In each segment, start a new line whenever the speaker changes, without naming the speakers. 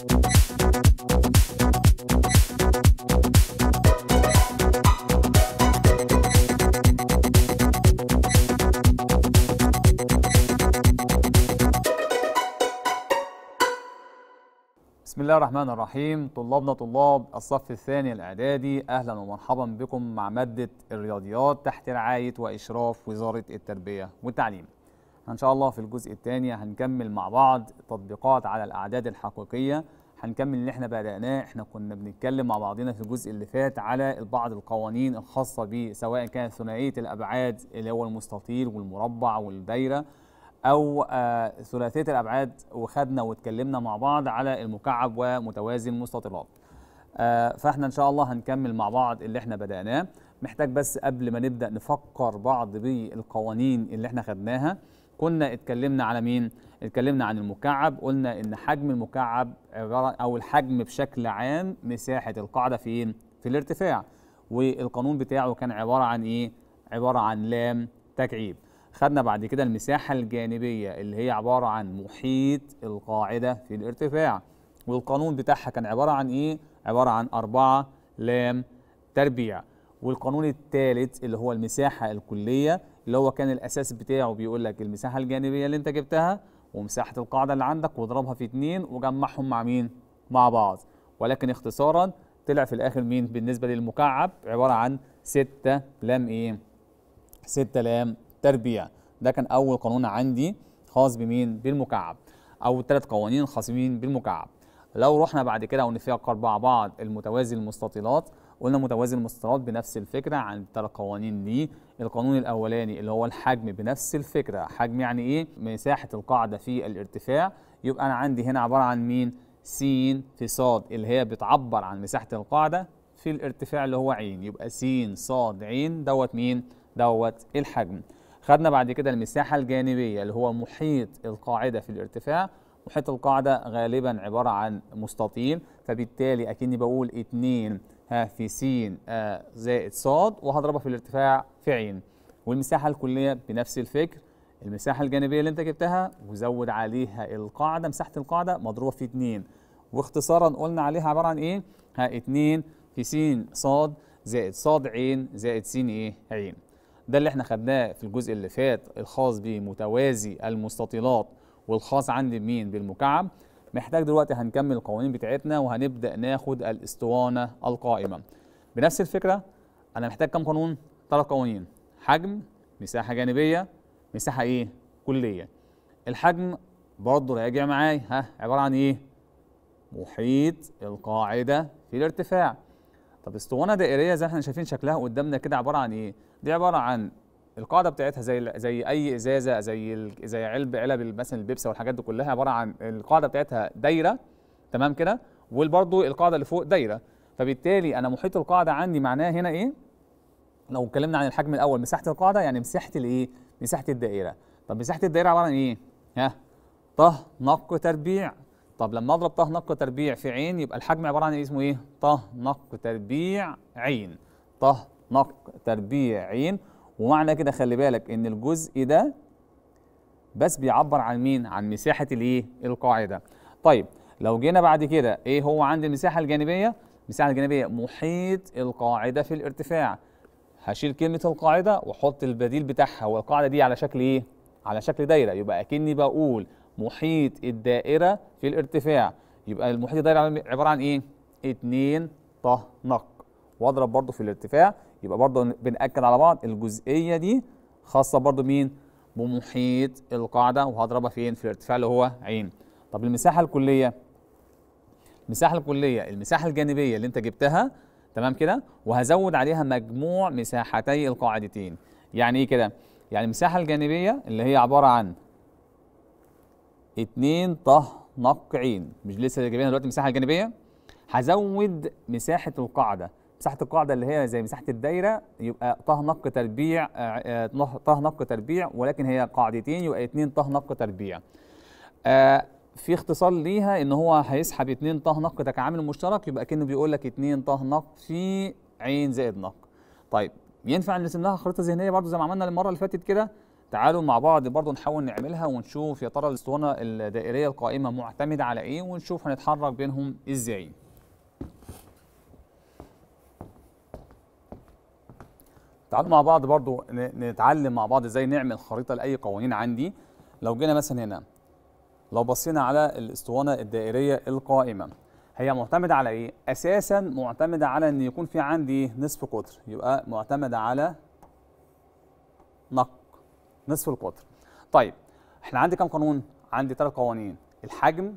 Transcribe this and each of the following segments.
بسم الله الرحمن الرحيم طلابنا طلاب الصف الثاني الإعدادي أهلا ومرحبا بكم مع مادة الرياضيات تحت رعاية وإشراف وزارة التربية والتعليم ان شاء الله في الجزء الثاني هنكمل مع بعض تطبيقات على الاعداد الحقيقيه هنكمل اللي احنا بدأناه احنا كنا بنتكلم مع بعضنا في الجزء اللي فات على بعض القوانين الخاصة بيه سواء كانت ثنائية الأبعاد اللي هو المستطيل والمربع والدايرة أو آه، ثلاثية الأبعاد وخدنا واتكلمنا مع بعض على المكعب ومتوازي المستطيلات آه، فاحنا إن شاء الله هنكمل مع بعض اللي احنا بدأناه محتاج بس قبل ما نبدأ نفكر بعض بالقوانين اللي احنا خدناها كنا اتكلمنا على مين؟ اتكلمنا عن المكعب قلنا ان حجم المكعب او الحجم بشكل عام مساحه القاعده فين؟ في الارتفاع والقانون بتاعه كان عباره عن ايه؟ عباره عن لام تكعيب خدنا بعد كده المساحه الجانبيه اللي هي عباره عن محيط القاعده في الارتفاع والقانون بتاعها كان عباره عن ايه؟ عباره عن 4 لام تربيع والقانون الثالث اللي هو المساحه الكليه اللي هو كان الاساس بتاعه بيقول لك المساحه الجانبيه اللي انت جبتها ومساحه القاعده اللي عندك واضربها في اتنين وجمعهم مع مين؟ مع بعض ولكن اختصارا طلع في الاخر مين بالنسبه للمكعب عباره عن ستة لام ايه؟ ستة لام تربيع ده كان اول قانون عندي خاص بمين؟ بالمكعب او ثلاث قوانين خاصين بالمكعب لو رحنا بعد كده ونفكر مع بعض المتوازي المستطيلات قلنا متوازي المستطيلات بنفس الفكره عن ثلاث قوانين ليه القانون الاولاني اللي هو الحجم بنفس الفكره حجم يعني ايه مساحه القاعده في الارتفاع يبقى انا عندي هنا عباره عن مين س في ص اللي هي بتعبر عن مساحه القاعده في الارتفاع اللي هو عين يبقى س ص ع دوت مين دوت الحجم خدنا بعد كده المساحه الجانبيه اللي هو محيط القاعده في الارتفاع محيط القاعده غالبا عباره عن مستطيل فبالتالي اكني بقول 2 ها في س زائد ص وهضربها في الارتفاع في ع والمساحة الكلية بنفس الفكر المساحة الجانبية اللي انت جبتها وزود عليها القاعدة مساحة القاعدة مضروبة في 2 واختصارا قلنا عليها عبارة عن ايه؟ ها 2 في س ص زائد ص ع زائد س ايه؟ ع ده اللي احنا خدناه في الجزء اللي فات الخاص بمتوازي المستطيلات والخاص عندي بمين؟ بالمكعب محتاج دلوقتي هنكمل القوانين بتاعتنا وهنبدا ناخد الاسطوانه القائمه بنفس الفكره انا محتاج كام قانون ثلاث قوانين حجم مساحه جانبيه مساحه ايه كليه الحجم برضه راجع معايا ها عباره عن ايه محيط القاعده في الارتفاع طب اسطوانه دائريه زي ما احنا شايفين شكلها قدامنا كده عباره عن ايه دي عباره عن القاعده بتاعتها زي زي اي ازازه زي زي علب علب مثلا البيبسي والحاجات دي كلها عباره عن القاعده بتاعتها دايره تمام كده وبرده القاعده اللي فوق دايره فبالتالي انا محيط القاعده عندي معناه هنا ايه لو اتكلمنا عن الحجم الاول مساحه القاعده يعني مساحه الايه مساحه الدائره طب مساحه الدائره عباره عن ايه ها طه نق تربيع طب لما اضرب طه نق تربيع في عين يبقى الحجم عباره عن إيه؟ اسمه ايه طه نق تربيع عين طه نق تربيع عين ومعنى كده خلي بالك ان الجزء ده بس بيعبر عن مين عن مساحه الايه القاعده طيب لو جينا بعد كده ايه هو عند المساحه الجانبيه المساحه الجانبيه محيط القاعده في الارتفاع هشيل كلمه القاعده واحط البديل بتاعها والقاعده دي على شكل ايه على شكل دايره يبقى اكني بقول محيط الدائره في الارتفاع يبقى المحيط الدائره عباره عن ايه 2 نق واضرب برضو في الارتفاع يبقى برضه بنأكد على بعض الجزئية دي خاصة برضه مين؟ بمحيط القاعدة وهضربها فين؟ إيه؟ في الارتفاع اللي هو عين. طب المساحة الكلية؟ المساحة الكلية المساحة الجانبية اللي أنت جبتها تمام كده؟ وهزود عليها مجموع مساحتي القاعدتين. يعني إيه كده؟ يعني المساحة الجانبية اللي هي عبارة عن 2 طه ع مش لسه جايبينها دلوقتي المساحة الجانبية؟ هزود مساحة القاعدة مساحه القاعده اللي هي زي مساحه الدايره يبقى طه نق تربيع آه، آه، طه نق تربيع ولكن هي قاعدتين يبقى 2 طه نق تربيع آه، في اختصار ليها ان هو هيسحب 2 طه نق كعامل مشترك يبقى كانه بيقول لك 2 طه نق في عين زائد نق طيب ينفع نرسم لها خريطه ذهنيه برضو زي ما عملنا المره اللي فاتت كده تعالوا مع بعض برضو نحاول نعملها ونشوف يا ترى الاسطوانه الدائريه القائمه معتمده على ايه ونشوف هنتحرك بينهم ازاي تعالوا مع بعض برضو نتعلم مع بعض ازاي نعمل خريطه لاي قوانين عندي لو جينا مثلا هنا لو بصينا على الاسطوانه الدائريه القائمه هي معتمده على ايه اساسا معتمده على ان يكون في عندي نصف قطر يبقى معتمده على نق نصف القطر طيب احنا عندي كام قانون عندي ثلاث قوانين الحجم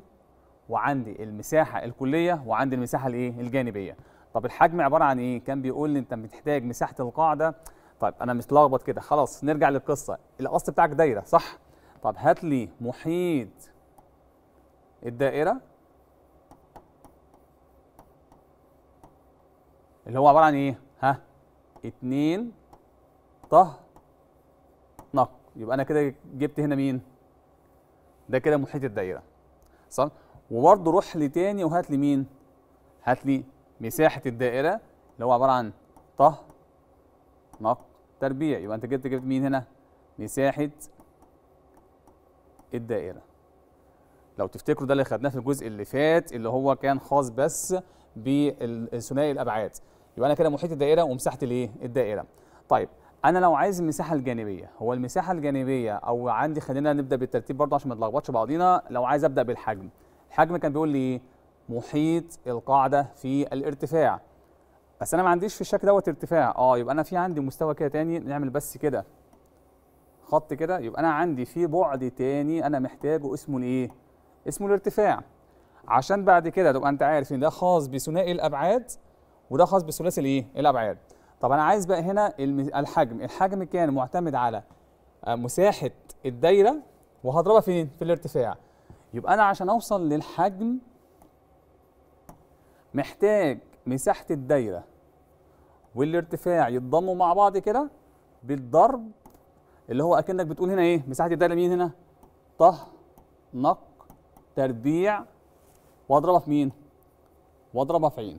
وعندي المساحه الكليه وعندي المساحه الايه الجانبيه طب الحجم عباره عن ايه كان بيقول لي انت بتحتاج مساحه القاعده طيب انا متلخبط كده خلاص نرجع للقصه الاصل بتاعك دايره صح طب هات لي محيط الدائره اللي هو عباره عن ايه ها 2 طه نق يبقى انا كده جبت هنا مين ده كده محيط الدائره صح وبرضه روح لي تاني وهات لي مين هات لي مساحه الدائره اللي هو عباره عن طه نق تربيع يبقى انت جبت جبت مين هنا مساحه الدائره لو تفتكروا ده اللي خدناه في الجزء اللي فات اللي هو كان خاص بس بثنائي الابعاد يبقى انا كده محيط الدائره ومساحه الايه الدائره طيب انا لو عايز المساحه الجانبيه هو المساحه الجانبيه او عندي خلينا نبدا بالترتيب برضه عشان ما نتلخبطش بعضينا لو عايز ابدا بالحجم الحجم كان بيقول لي ايه محيط القاعده في الارتفاع بس انا ما عنديش في الشكل دوت ارتفاع اه يبقى انا في عندي مستوى كده تاني نعمل بس كده خط كده يبقى انا عندي في بعد تاني انا محتاجه اسمه الايه اسمه الارتفاع عشان بعد كده تبقى انت عارف ان ده خاص بثنائي الابعاد وده خاص بثلاثي الايه الابعاد طب انا عايز بقى هنا الحجم الحجم كان معتمد على آه، مساحه الدايره وهضربها فين في الارتفاع يبقى انا عشان اوصل للحجم محتاج مساحة الدايرة والارتفاع يتضموا مع بعض كده بالضرب اللي هو اكنك بتقول هنا ايه مساحه الدايره مين هنا طه نق تربيع واضربها في مين واضربها في عين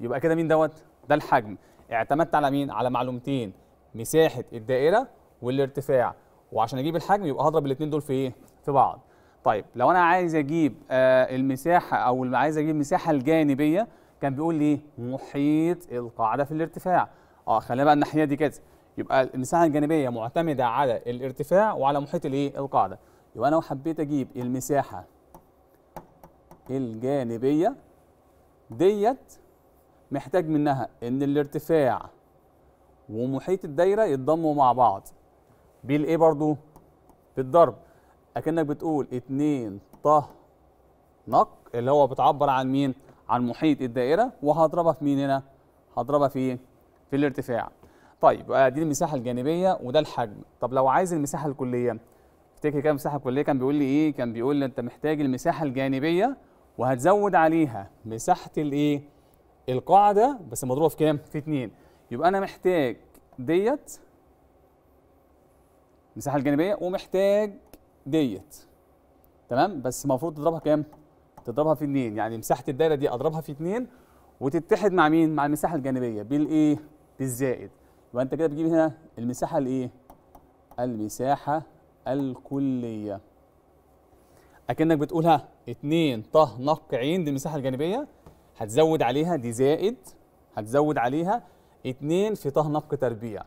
يبقى كده مين دوت ده الحجم اعتمدت على مين على معلومتين مساحه الدائره والارتفاع وعشان اجيب الحجم يبقى هضرب الاثنين دول في ايه في بعض طيب لو انا عايز اجيب آه المساحه او عايز اجيب المساحه الجانبيه كان بيقول لي محيط القاعده في الارتفاع اه خلينا بقى الناحيه دي كده يبقى المساحه الجانبيه معتمده على الارتفاع وعلى محيط الايه القاعده يبقى انا لو حبيت اجيب المساحه الجانبيه ديت محتاج منها ان الارتفاع ومحيط الدايره يتضموا مع بعض بالايه برضو بالضرب اكنك بتقول 2 ط نق اللي هو بتعبر عن مين عن محيط الدائره وهضربها في مين هنا هضربها في في الارتفاع طيب آه، دي المساحه الجانبيه وده الحجم طب لو عايز المساحه الكليه افتكر كده المساحه الكليه كان بيقول لي ايه كان بيقول لي انت محتاج المساحه الجانبيه وهتزود عليها مساحه الايه القاعده بس مضروبه في كام في 2 يبقى انا محتاج ديت المساحه الجانبيه ومحتاج ديت تمام بس المفروض تضربها كام؟ تضربها في 2 يعني مساحه الدايره دي اضربها في 2 وتتحد مع مين؟ مع المساحه الجانبيه بالايه؟ بالزائد يبقى انت كده بتجيب هنا المساحه الايه؟ المساحه الكليه اكنك بتقولها 2 ط نق ع دي المساحه الجانبيه هتزود عليها دي زائد هتزود عليها 2 في ط نق تربيع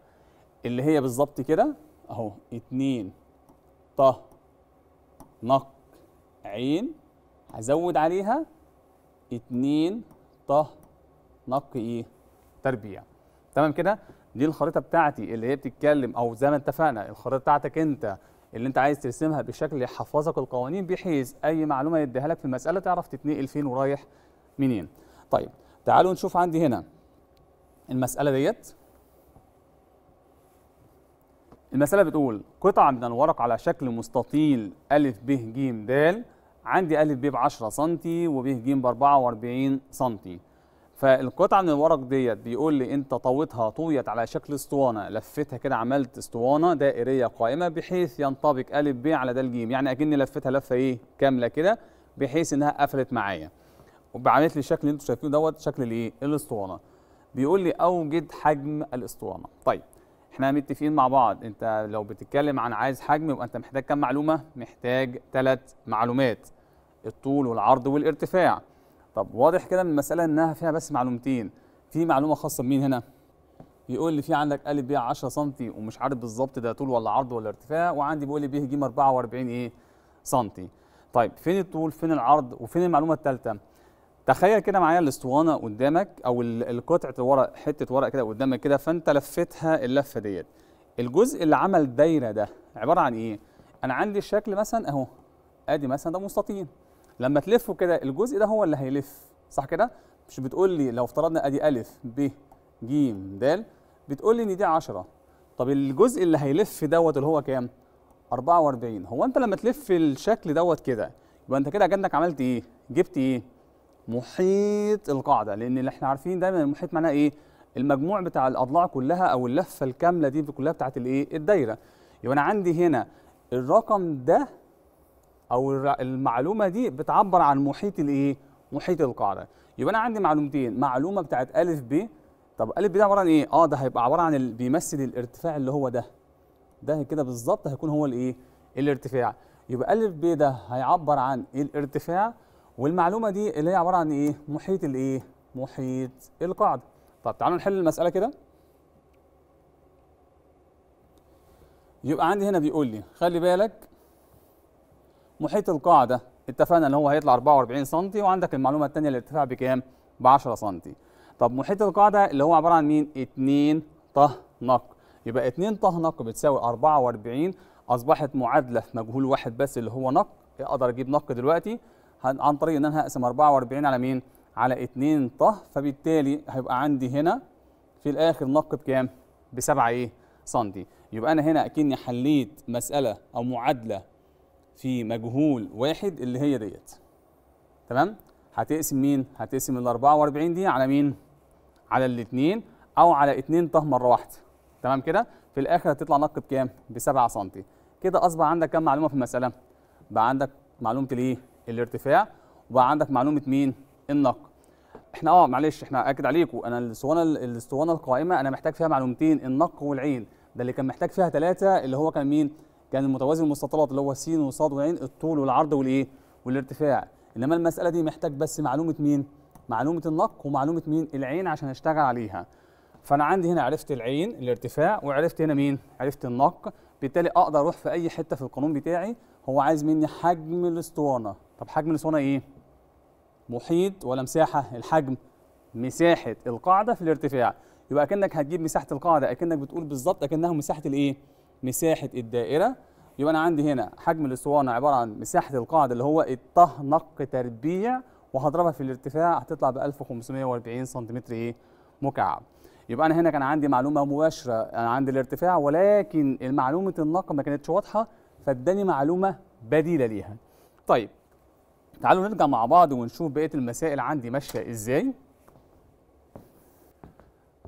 اللي هي بالظبط كده اهو 2 ط نق عين هزود عليها اتنين ط نق ايه تربيع تمام كده دي الخريطه بتاعتي اللي هي بتتكلم او زي ما اتفقنا الخريطه بتاعتك انت اللي انت عايز ترسمها بشكل يحفظك القوانين بحيث اي معلومه يديها لك في المساله تعرف تتنقل فين ورايح منين طيب تعالوا نشوف عندي هنا المساله ديت المسألة بتقول قطعة من الورق على شكل مستطيل أ ب ج د عندي أ ب ب 10 سم وب ج ب 44 سم فالقطعة من الورق ديت بيقول لي أنت طويتها طويت على شكل اسطوانة لفتها كده عملت اسطوانة دائرية قائمة بحيث ينطبق أ ب على د ج يعني أكني لفتها لفة إيه كاملة كده بحيث إنها قفلت معايا وعملت لي الشكل اللي أنتوا شايفينه دوت شكل الإيه الاسطوانة بيقول لي أوجد حجم الاسطوانة طيب احنا متفقين مع بعض انت لو بتتكلم عن عايز حجم يبقى انت محتاج كم معلومه محتاج ثلاث معلومات الطول والعرض والارتفاع طب واضح كده من المساله انها فيها بس معلومتين في معلومه خاصه بمين هنا يقول لي في عندك ا ب 10 سم ومش عارف بالظبط ده طول ولا عرض ولا ارتفاع وعندي بيقول لي ب ج 44 ايه سم طيب فين الطول فين العرض وفين المعلومه الثالثه تخيل كده معايا الاسطوانه قدامك او القطعه الورق حته ورق كده قدامك كده فانت لفتها اللفه ديت الجزء اللي عمل دايره ده عباره عن ايه انا عندي الشكل مثلا اهو ادي مثلا ده مستطيل لما تلفه كده الجزء ده هو اللي هيلف صح كده مش بتقول لي لو افترضنا ادي ا ب ج د بتقول لي ان دي 10 طب الجزء اللي هيلف دوت اللي هو كام 44 هو انت لما تلف الشكل دوت كده يبقى انت كده كانك عملت ايه جبت ايه محيط القاعده لان اللي احنا عارفين دايما المحيط معناه ايه المجموع بتاع الاضلاع كلها او اللفه الكامله دي كلها بتاعت الايه الدايره يبقى انا عندي هنا الرقم ده او المعلومه دي بتعبر عن محيط الايه محيط القاعده يبقى انا عندي معلومتين معلومه بتاعت ا ب طب ا ب ده عباره عن ايه اه ده هيبقى عباره عن بيمثل الارتفاع اللي هو ده ده كده بالظبط هيكون هو الايه الارتفاع يبقى ا ب ده هيعبر عن الارتفاع والمعلومه دي اللي هي عباره عن ايه محيط الايه محيط القاعده طب تعالوا نحل المساله كده يبقى عندي هنا بيقول لي خلي بالك محيط القاعده اتفقنا ان هو هيطلع 44 سم وعندك المعلومه الثانيه الارتفاع بكام ب 10 سم طب محيط القاعده اللي هو عباره عن مين 2 طه نق يبقى 2 طه نق بتساوي 44 اصبحت معادله مجهول واحد بس اللي هو نق اقدر اجيب نق دلوقتي عن طريق ان انا هقسم 44 على مين على 2 ط فبالتالي هيبقى عندي هنا في الاخر نق بكام ب 7 ايه سنتي يبقى انا هنا اكني حليت مساله او معادله في مجهول واحد اللي هي ديت تمام هتقسم مين هتقسم ال 44 دي على مين على الاثنين او على 2 ط مره واحده تمام كده في الاخر هتطلع نق بكام ب 7 سم كده اصبح عندك كام معلومه في المساله بقى عندك معلومه الايه الارتفاع وبقى عندك معلومه مين النقل احنا اه معلش احنا اكد عليكم انا الاسطوانه الاسطوانه القائمه انا محتاج فيها معلومتين النق والعين ده اللي كان محتاج فيها ثلاثه اللي هو كان مين كان المتوازي المستطيلات اللي هو س وص والعين الطول والعرض والايه والارتفاع انما المساله دي محتاج بس معلومه مين معلومه النق ومعلومه مين العين عشان اشتغل عليها فانا عندي هنا عرفت العين الارتفاع وعرفت هنا مين عرفت النق بالتالي اقدر اروح في اي حته في القانون بتاعي هو عايز مني حجم الاسطوانه طب حجم الاسطوانه ايه محيط ولا مساحه الحجم مساحه القاعده في الارتفاع يبقى اكنك هتجيب مساحه القاعده اكنك بتقول بالظبط اكنها مساحه الايه مساحه الدائره يبقى انا عندي هنا حجم الاسطوانه عباره عن مساحه القاعده اللي هو الطه نق تربيع وهضربها في الارتفاع هتطلع ب 1540 سم ايه مكعب يبقى انا هنا كان عندي معلومه مباشره انا عندي الارتفاع ولكن معلومه النقل ما كانتش واضحه فاداني معلومه بديله ليها طيب تعالوا نرجع مع بعض ونشوف بقيه المسائل عندي ماشيه ازاي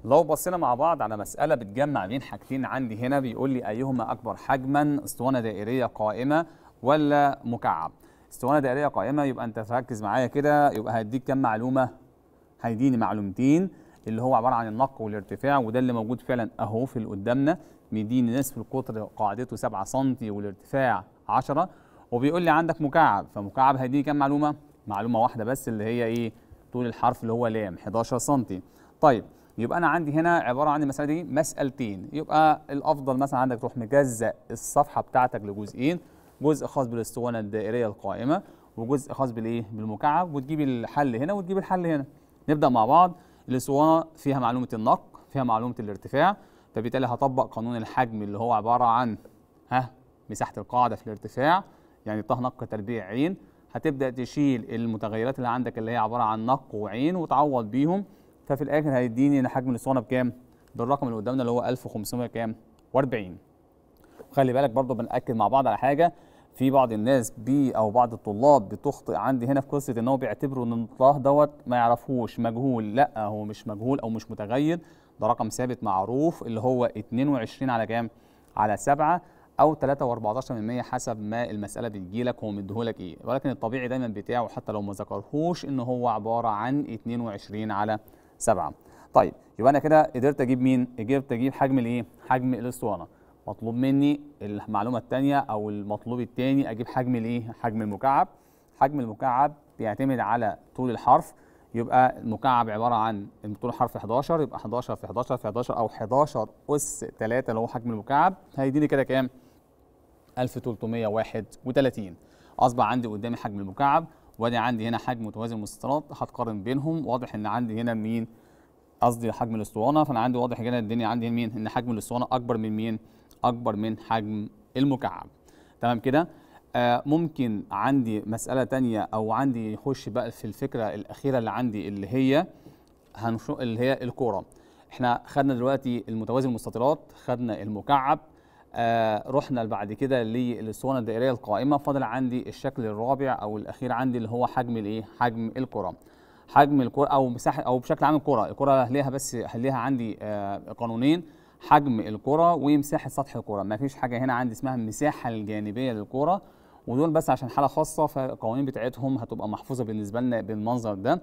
لو بصينا مع بعض على مسألة بتجمع بين حاجتين عندي هنا بيقول لي أيهما أكبر حجما اسطوانة دائرية قائمة ولا مكعب اسطوانة دائرية قائمة يبقى أنت تركز معايا كده يبقى هديك كام معلومة هيديني معلومتين اللي هو عبارة عن النق والارتفاع وده اللي موجود فعلا أهو في اللي قدامنا مديني نصف القطر قاعدته 7 سم والارتفاع 10 وبيقول لي عندك مكعب فمكعب هيديني كام معلومه معلومه واحده بس اللي هي ايه طول الحرف اللي هو لام 11 سم طيب يبقى انا عندي هنا عباره عن المساله دي مسالتين يبقى الافضل مثلا عندك تروح مجزأ الصفحه بتاعتك لجزئين جزء خاص بالاسطوانه الدائريه القائمه وجزء خاص بالايه بالمكعب وتجيب الحل هنا وتجيب الحل هنا نبدا مع بعض الاسطوانه فيها معلومه النق فيها معلومه الارتفاع فبالتالي هطبق قانون الحجم اللي هو عباره عن ها مساحه القاعده في الارتفاع يعني طه نق تربيع عين هتبدا تشيل المتغيرات اللي عندك اللي هي عباره عن نق وعين وتعوض بيهم ففي الاخر هيديني حجم الاسطوانه بكام بالرقم اللي قدامنا اللي هو 1500 كام و40 خلي بالك برضو بنأكد مع بعض على حاجه في بعض الناس بي او بعض الطلاب بتخطئ عندي هنا في قصه ان هو بيعتبروا ان الطه دوت ما يعرفوش مجهول لا هو مش مجهول او مش متغير ده رقم ثابت معروف اللي هو 22 على كام على 7 او 3.14% حسب ما المساله بتجيلك هو مديهولك ايه ولكن الطبيعي دايما بتاعه حتى لو ما ذكرهوش ان هو عباره عن 22 على 7 طيب يبقى انا كده قدرت اجيب مين قدرت اجيب حجم الايه حجم الاسطوانه مطلوب مني المعلومه الثانيه او المطلوب الثاني اجيب حجم الايه حجم المكعب حجم المكعب بيعتمد على طول الحرف يبقى المكعب عباره عن طول حرف 11 يبقى 11 في 11 في 11 او 11 اس 3 اللي هو حجم المكعب هيديني كده كام 1331 اصبح عندي قدامي حجم المكعب وادي عندي هنا حجم متوازي المسطرات هتقارن بينهم واضح ان عندي هنا مين قصدي حجم الاسطوانه فانا عندي واضح هنا الدنيا عندي مين ان حجم الاسطوانه اكبر من مين اكبر من حجم المكعب تمام كده آه ممكن عندي مساله تانية او عندي يخش بقى في الفكره الاخيره اللي عندي اللي هي هنشو اللي هي الكوره احنا خدنا دلوقتي المتوازي المستطيلات خدنا المكعب آه، رحنا بعد كده للاسطوانه الدائريه القائمه فاضل عندي الشكل الرابع او الاخير عندي اللي هو حجم الايه حجم الكره حجم الكره او مساحه او بشكل عام الكره الكره ليها بس ليها عندي آه، قانونين حجم الكره ومساحه سطح الكره ما فيش حاجه هنا عندي اسمها المساحه الجانبيه للكره ودول بس عشان حاله خاصه فالقوانين بتاعتهم هتبقى محفوظه بالنسبه لنا بالمنظر ده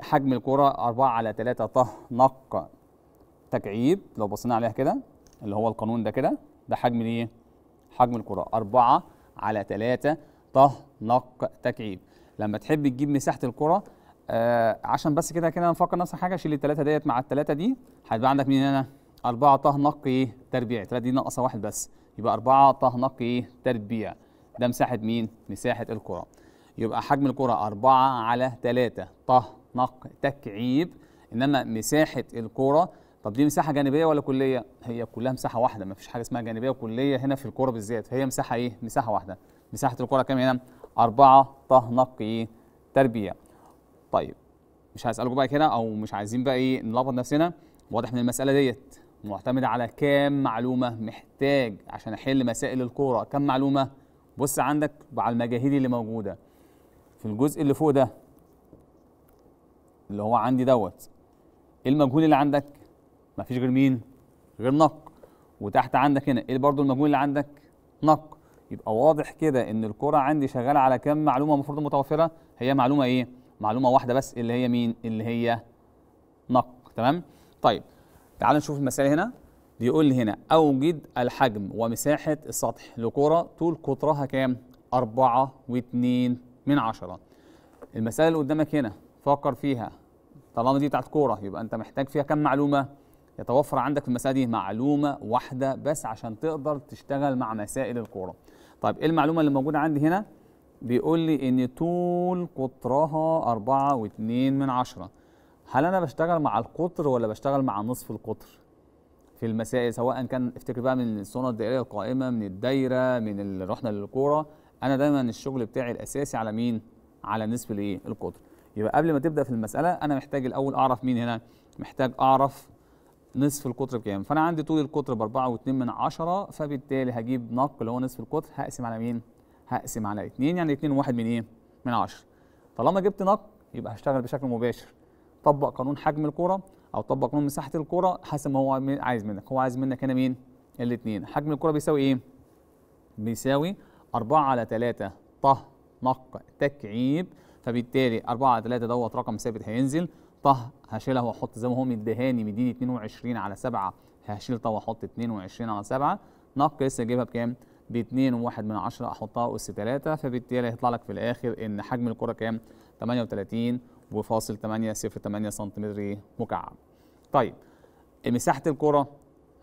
حجم الكره 4 على 3 طه نق تكعيب لو بصينا عليها كده اللي هو القانون ده كده ده حجم الايه؟ حجم الكرة 4 على 3 طه نق تكعيب لما تحب تجيب مساحة الكرة آه عشان بس كده كده نفكر نفس حاجة شيل الثلاثة ديت مع الثلاثة دي هتبقى عندك مين هنا؟ 4 طه نق ايه؟ تربيع 3 دي ناقصة واحد بس يبقى 4 طه نق ايه؟ تربيع ده مساحة مين؟ مساحة الكرة يبقى حجم الكرة 4 على 3 طه نق تكعيب انما مساحة الكرة طب دي مساحه جانبيه ولا كليه هي كلها مساحه واحده ما فيش حاجه اسمها جانبيه وكليه هنا في الكوره بالذات هي مساحه ايه مساحه واحده مساحه الكوره كام هنا 4 تهنق نقي تربيع طيب مش هسالكم بقى كده او مش عايزين بقى ايه نلخبط نفسنا واضح من المساله ديت معتمده على كام معلومه محتاج عشان احل مسائل الكوره كام معلومه بص عندك على المجاهيل اللي موجوده في الجزء اللي فوق ده اللي هو عندي دوت إيه المجهول اللي عندك ما فيش غير مين غير نق وتحت عندك هنا ايه برضو المجموع اللي عندك نق يبقى واضح كده ان الكره عندي شغاله على كام معلومه المفروض متوفره هي معلومه ايه معلومه واحده بس اللي هي مين اللي هي نق تمام طيب تعال نشوف المساله هنا بيقول لي هنا اوجد الحجم ومساحه السطح لكره طول قطرها كام أربعة و من عشرة المساله اللي قدامك هنا فكر فيها طالما دي بتاعت كوره يبقى انت محتاج فيها كام معلومه يتوفر عندك في المساله دي معلومه واحده بس عشان تقدر تشتغل مع مسائل الكوره طيب ايه المعلومه اللي موجوده عندي هنا بيقول لي ان طول قطرها 4.2 من عشرة هل انا بشتغل مع القطر ولا بشتغل مع نصف القطر في المسائل سواء كان افتكر بقى من الصنع الدائريه القائمه من الدايره من اللي رحنا للكوره انا دايما الشغل بتاعي الاساسي على مين على نصف الايه القطر يبقى قبل ما تبدا في المساله انا محتاج الاول اعرف مين هنا محتاج اعرف نصف القطر بكام فانا عندي طول القطر ب 4.2 من فبالتالي هجيب نق اللي هو نصف القطر هقسم على مين هقسم على 2 يعني 2 واحد من ايه من 10 طالما جبت نق يبقى هشتغل بشكل مباشر طبق قانون حجم الكره او طبق قانون مساحه الكره حسب ما هو عايز منك هو عايز منك هنا مين الاثنين حجم الكره بيساوي ايه بيساوي 4 على 3 طه نق تكعيب فبالتالي 4 على 3 دوت رقم ثابت هينزل طه هشيلها واحط زي ما هو مديهاني مديني 22 على 7 هشيل طه واحط 22 على 7 ناقص اجيبها بكام؟ ب 2.1 من 10 احطها اس 3 فبالتالي هيطلع لك في الاخر ان حجم الكره كام؟ 38 وفاصل 8 صفر 8 سنتيمتر مكعب. طيب مساحه الكره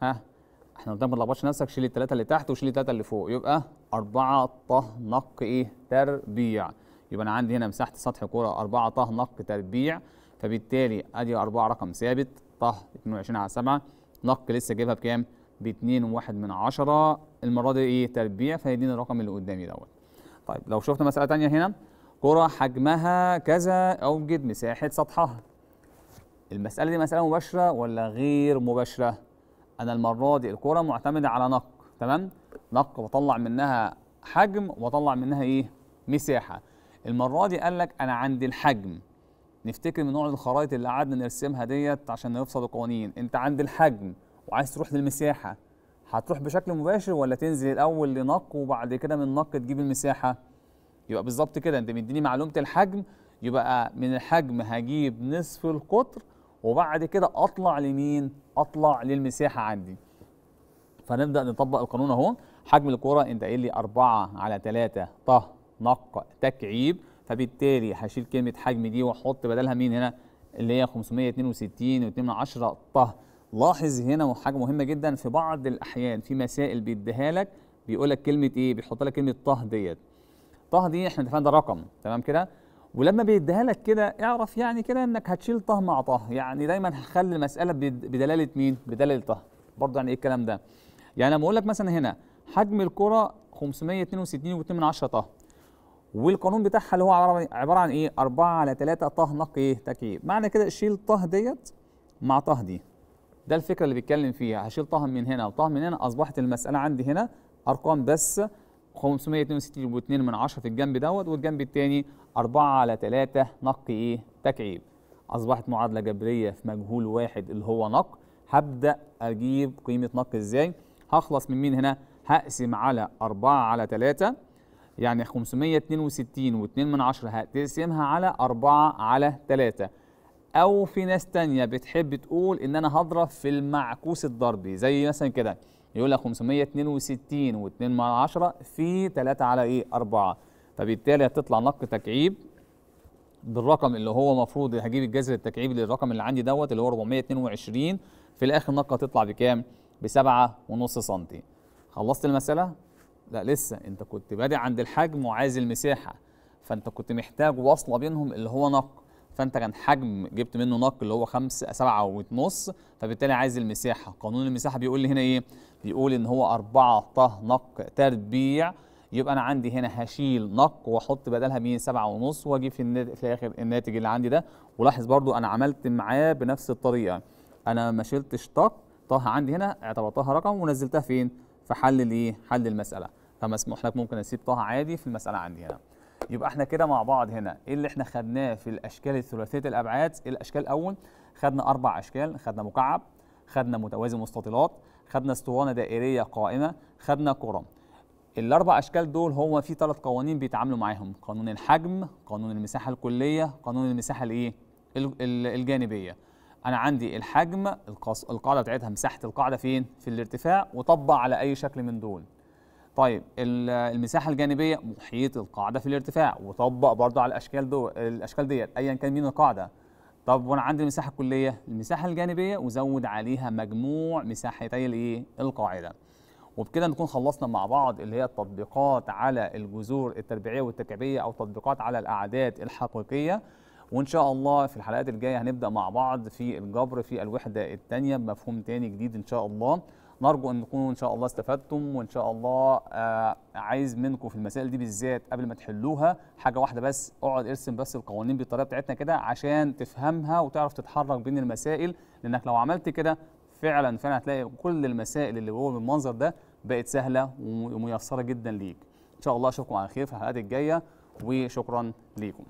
ها احنا قدام ما تلخبطش نفسك شيل الثلاثه اللي تحت وشيل الثلاثه اللي فوق يبقى 4 طه نق ايه؟ تربيع. يبقى انا عندي هنا مساحه سطح الكره 4 طه نق تربيع فبالتالي ادي 4 رقم ثابت طه 22 على 7 نق لسه جايبها بكام؟ ب 2.1 من 10 المره دي ايه تربيع فيديني الرقم اللي قدامي دوت طيب لو شفنا مساله ثانيه هنا كره حجمها كذا اوجد مساحه سطحها المساله دي مساله مباشره ولا غير مباشره انا المره دي الكره معتمده على نق تمام نق واطلع منها حجم واطلع منها ايه مساحه المره دي قال لك انا عندي الحجم نفتكر من نوع الخرائط اللي قعدنا نرسمها ديت عشان نفصل القوانين انت عند الحجم وعايز تروح للمساحه هتروح بشكل مباشر ولا تنزل الاول لنق وبعد كده من نق تجيب المساحه يبقى بالظبط كده انت مديني معلومه الحجم يبقى من الحجم هجيب نصف القطر وبعد كده اطلع لمين اطلع للمساحه عندي فنبدا نطبق القانون اهو حجم الكره انت قايل لي 4 على 3 طه نق تكعيب فبالتالي هشيل كلمه حجم دي واحط بدلها مين هنا اللي هي 562 و2 طه لاحظ هنا وحاجه مهمه جدا في بعض الاحيان في مسائل بيديها لك بيقول لك كلمه ايه بيحط لك كلمه طه ديت طه دي احنا اتفقنا ده رقم تمام كده ولما بيديها لك كده اعرف يعني كده انك هتشيل طه مع طه يعني دايما هخلي المساله بدلاله مين بدلاله طه برضه يعني ايه الكلام ده يعني لما اقول لك مثلا هنا حجم الكره 562 و2 طه والقانون بتاعها اللي هو عباره عن ايه 4 على 3 نق ايه تكعيب معنى كده شيل طه ديت مع طه دي ده الفكره اللي بيتكلم فيها هشيل طه من هنا وطه من هنا اصبحت المساله عندي هنا ارقام بس 562.2 من 10 في الجنب دوت والجنب الثاني 4 على 3 نقي ايه تكعيب اصبحت معادله جبريه في مجهول واحد اللي هو نق هبدا اجيب قيمه نق ازاي هخلص من مين هنا هقسم على 4 على 3 يعني 562 و2 من 10 هتقسمها على 4 على 3 او في ناس تانية بتحب تقول ان انا هضرب في المعكوس الضربي زي مثلا كده يقول لك 562 و2 من 10 في 3 على ايه 4 فبالتالي هتطلع نقطة تكعيب بالرقم اللي هو المفروض هجيب الجذر التكعيبي للرقم اللي عندي دوت اللي هو 422 في الاخر النقطة هتطلع بكام؟ ب 7.5 سم. خلصت المساله؟ لا لسه انت كنت بادئ عند الحجم وعايز المساحه فانت كنت محتاج وصلة بينهم اللي هو نق فانت كان حجم جبت منه نق اللي هو خمسة سبعة ونص فبالتالي عايز المساحه قانون المساحه بيقول لي هنا ايه بيقول ان هو 4 طه نق تربيع يبقى انا عندي هنا هشيل نق واحط بدلها مين 7 ونص واجيب في, الاخر الناتج اللي عندي ده ولاحظ برضو انا عملت معاه بنفس الطريقه انا ما شلتش طق طه عندي هنا اعتبرتها رقم ونزلتها فين في حل الايه حل المساله فمسموح لك ممكن اسيب طه عادي في المساله عندي هنا يبقى احنا كده مع بعض هنا ايه اللي احنا خدناه في الاشكال الثلاثيه الابعاد إيه الاشكال الاول خدنا اربع اشكال خدنا مكعب خدنا متوازي مستطيلات خدنا اسطوانه دائريه قائمه خدنا كره الاربع اشكال دول هو في ثلاث قوانين بيتعاملوا معاهم قانون الحجم قانون المساحه الكليه قانون المساحه الايه الجانبيه انا عندي الحجم القاعده بتاعتها مساحه القاعده فين في الارتفاع وطبق على اي شكل من دول طيب المساحه الجانبيه محيط القاعده في الارتفاع وطبق برضه على الاشكال دو الاشكال ديت ايا كان مين القاعده طب وانا عندي المساحه الكليه المساحه الجانبيه وزود عليها مجموع مساحتي الايه القاعده وبكده نكون خلصنا مع بعض اللي هي التطبيقات على الجذور التربيعيه والتكعيبيه او تطبيقات على الاعداد الحقيقيه وان شاء الله في الحلقات الجايه هنبدا مع بعض في الجبر في الوحده الثانيه بمفهوم ثاني جديد ان شاء الله نرجو ان تكونوا ان شاء الله استفدتم وان شاء الله آه عايز منكم في المسائل دي بالذات قبل ما تحلوها حاجه واحده بس اقعد ارسم بس القوانين بالطريقه بتاعتنا كده عشان تفهمها وتعرف تتحرك بين المسائل لانك لو عملت كده فعلا فعلا هتلاقي كل المسائل اللي هو بالمنظر ده بقت سهله وميسره جدا ليك ان شاء الله اشوفكم على خير في الحلقات الجايه وشكرا ليكم